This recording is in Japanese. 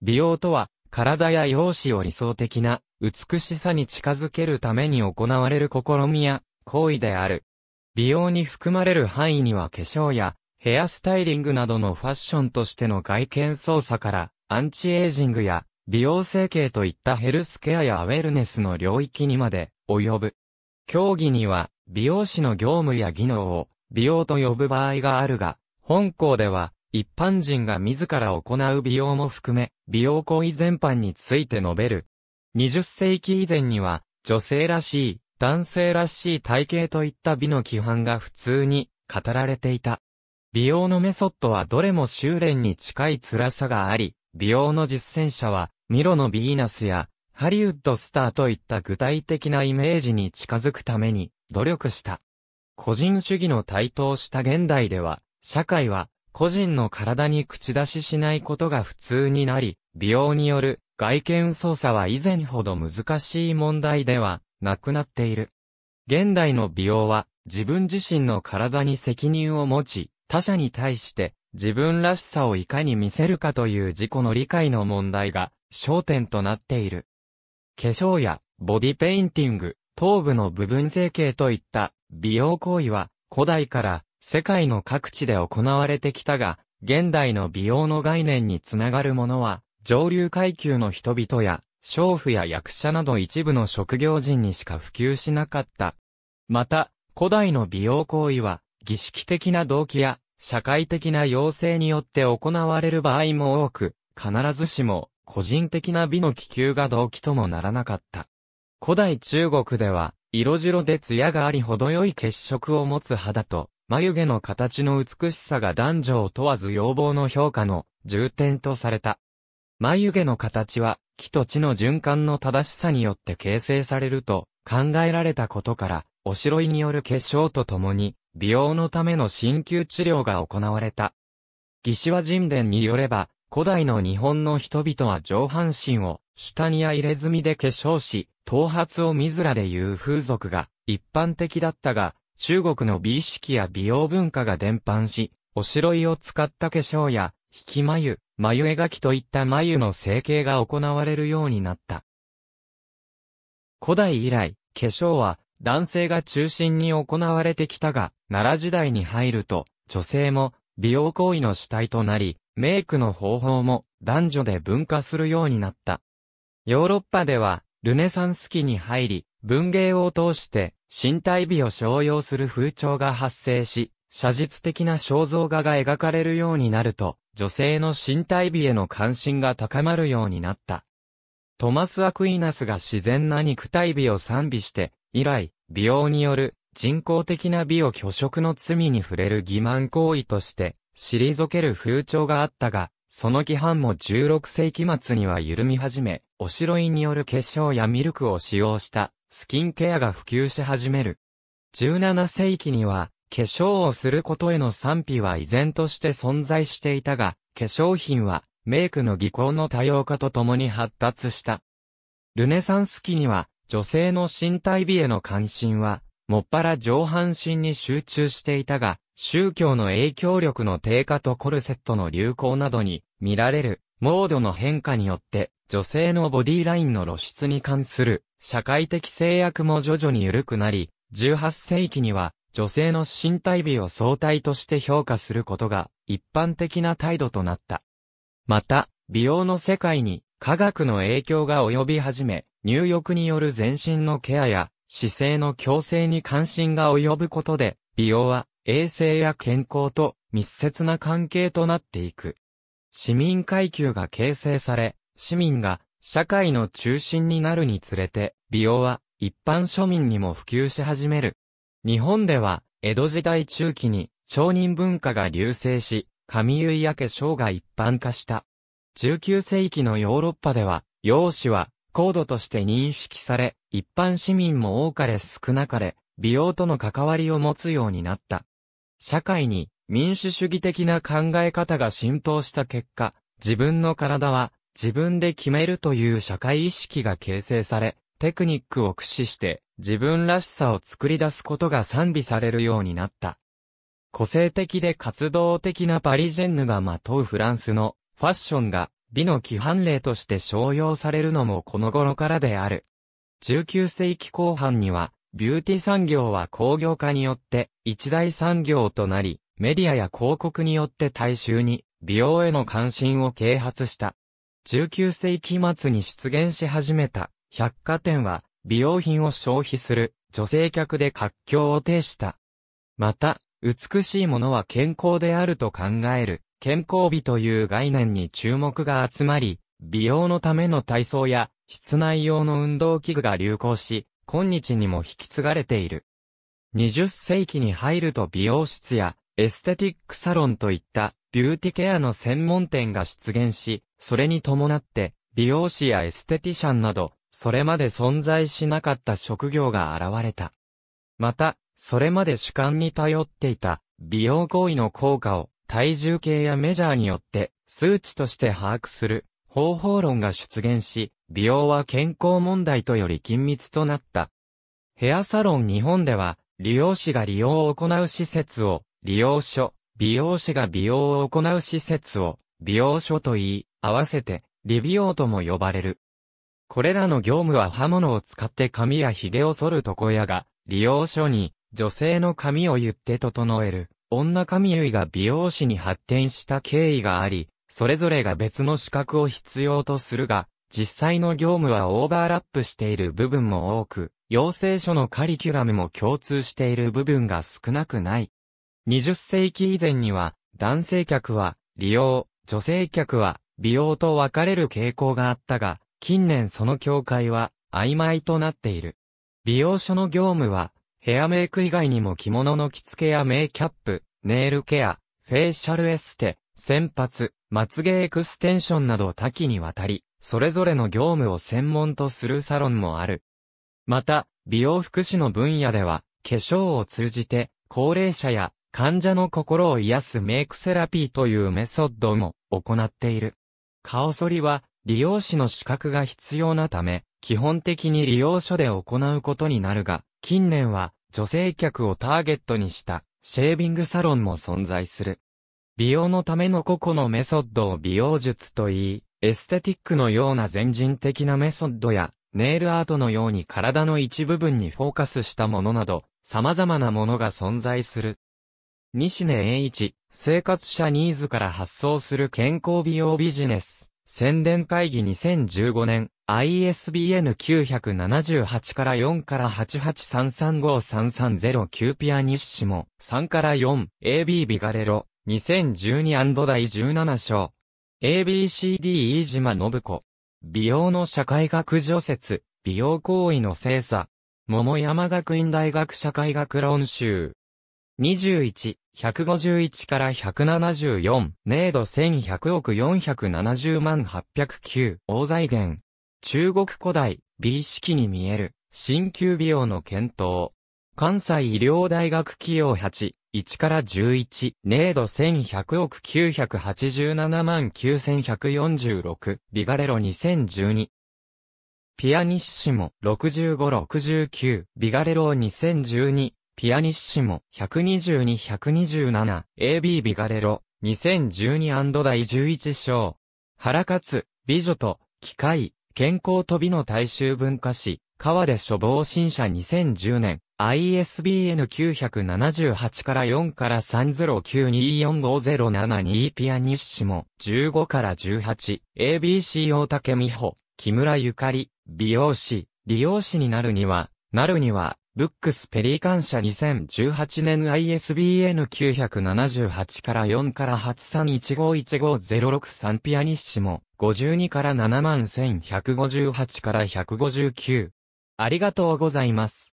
美容とは、体や容姿を理想的な、美しさに近づけるために行われる試みや、行為である。美容に含まれる範囲には化粧や、ヘアスタイリングなどのファッションとしての外見操作から、アンチエイジングや、美容整形といったヘルスケアやウェルネスの領域にまで、及ぶ。競技には、美容師の業務や技能を、美容と呼ぶ場合があるが、本校では、一般人が自ら行う美容も含め、美容行為全般について述べる。20世紀以前には、女性らしい、男性らしい体型といった美の規範が普通に語られていた。美容のメソッドはどれも修練に近い辛さがあり、美容の実践者は、ミロのヴィーナスや、ハリウッドスターといった具体的なイメージに近づくために努力した。個人主義の台頭した現代では、社会は個人の体に口出ししないことが普通になり、美容による外見操作は以前ほど難しい問題ではなくなっている。現代の美容は自分自身の体に責任を持ち、他者に対して自分らしさをいかに見せるかという自己の理解の問題が焦点となっている。化粧やボディペインティング、頭部の部分整形といった美容行為は古代から世界の各地で行われてきたが、現代の美容の概念につながるものは、上流階級の人々や、娼婦や役者など一部の職業人にしか普及しなかった。また、古代の美容行為は、儀式的な動機や、社会的な要請によって行われる場合も多く、必ずしも、個人的な美の気球が動機ともならなかった。古代中国では、色白で艶があり程よい血色を持つ肌と、眉毛の形の美しさが男女を問わず要望の評価の重点とされた。眉毛の形は、木と地の循環の正しさによって形成されると考えられたことから、おしろいによる化粧とともに、美容のための鍼灸治療が行われた。義士は神殿によれば、古代の日本の人々は上半身を下にや入れ墨で化粧し、頭髪を水らで言う風俗が一般的だったが、中国の美意識や美容文化が伝播し、おしろいを使った化粧や、引き眉、眉絵描きといった眉の整形が行われるようになった。古代以来、化粧は男性が中心に行われてきたが、奈良時代に入ると、女性も美容行為の主体となり、メイクの方法も男女で分化するようになった。ヨーロッパでは、ルネサンス期に入り、文芸を通して身体美を商用する風潮が発生し、写実的な肖像画が描かれるようになると、女性の身体美への関心が高まるようになった。トマス・アクイナスが自然な肉体美を賛美して、以来、美容による人工的な美を拒食の罪に触れる欺瞞行為として、退ける風潮があったが、その規範も16世紀末には緩み始め、おしろいによる化粧やミルクを使用したスキンケアが普及し始める。17世紀には、化粧をすることへの賛否は依然として存在していたが、化粧品は、メイクの技巧の多様化とともに発達した。ルネサンス期には、女性の身体美への関心は、もっぱら上半身に集中していたが、宗教の影響力の低下とコルセットの流行などに見られる、モードの変化によって、女性のボディラインの露出に関する社会的制約も徐々に緩くなり、18世紀には女性の身体美を相対として評価することが一般的な態度となった。また、美容の世界に科学の影響が及び始め、入浴による全身のケアや姿勢の矯正に関心が及ぶことで、美容は衛生や健康と密接な関係となっていく。市民階級が形成され、市民が社会の中心になるにつれて、美容は一般庶民にも普及し始める。日本では、江戸時代中期に商人文化が流星し、髪結いや化粧が一般化した。19世紀のヨーロッパでは、容姿は高度として認識され、一般市民も多かれ少なかれ、美容との関わりを持つようになった。社会に民主主義的な考え方が浸透した結果、自分の体は自分で決めるという社会意識が形成され、テクニックを駆使して自分らしさを作り出すことが賛美されるようになった。個性的で活動的なパリジェンヌがまとうフランスのファッションが美の規範例として商用されるのもこの頃からである。19世紀後半には、ビューティ産業は工業化によって一大産業となり、メディアや広告によって大衆に美容への関心を啓発した。19世紀末に出現し始めた百貨店は美容品を消費する女性客で活況を呈した。また、美しいものは健康であると考える健康美という概念に注目が集まり、美容のための体操や室内用の運動器具が流行し、今日にも引き継がれている。20世紀に入ると美容室やエステティックサロンといったビューティケアの専門店が出現し、それに伴って美容師やエステティシャンなどそれまで存在しなかった職業が現れた。また、それまで主観に頼っていた美容行為の効果を体重計やメジャーによって数値として把握する方法論が出現し、美容は健康問題とより緊密となった。ヘアサロン日本では、利用士が利用を行う施設を、利用所、美容師が美容を行う施設を、美容所と言い、合わせて、利美容とも呼ばれる。これらの業務は刃物を使って髪や髭を剃る床屋が、利用書に、女性の髪を言って整える、女髪結いが美容師に発展した経緯があり、それぞれが別の資格を必要とするが、実際の業務はオーバーラップしている部分も多く、養成所のカリキュラムも共通している部分が少なくない。20世紀以前には、男性客は、利用、女性客は、美容と分かれる傾向があったが、近年その境界は曖昧となっている。美容所の業務は、ヘアメイク以外にも着物の着付けやメイキャップ、ネイルケア、フェイシャルエステ、洗髪、まつげエクステンションなど多岐にわたり、それぞれの業務を専門とするサロンもある。また、美容福祉の分野では、化粧を通じて、高齢者や患者の心を癒すメイクセラピーというメソッドも行っている。顔剃りは、利用士の資格が必要なため、基本的に利用所で行うことになるが、近年は女性客をターゲットにしたシェービングサロンも存在する。美容のための個々のメソッドを美容術と言い、エステティックのような全人的なメソッドや、ネイルアートのように体の一部分にフォーカスしたものなど、様々なものが存在する。西根栄一、生活者ニーズから発想する健康美容ビジネス。宣伝会議2015年 ISBN 978から4から883353309ピアニッシモ3から 4AB ビガレロ2012第17章 ABCD 飯島信子美容の社会学除雪美容行為の精査桃山学院大学社会学論集21、151から174、年度1100億470万809、大財源。中国古代、美意識に見える、新旧美容の検討。関西医療大学企業8、1から11、年度1100億987万9146、ビガレロ2012。ピアニッシモ6569、ビガレロ2012、ピアニッシモ、122-127、AB ビガレロ、2012第11章。原勝、美女と、機械、健康と美の大衆文化史、川で処方新社2010年、ISBN 978から4から3 0 9 2 4 5 0 7 2ピアニッシモ、15から18、ABC 大竹美穂、木村ゆかり、美容師、利用師になるには、なるには、ブックスペリカン社2018年 ISBN 978から4から831515063ピアニッシモ52から71158から159。ありがとうございます。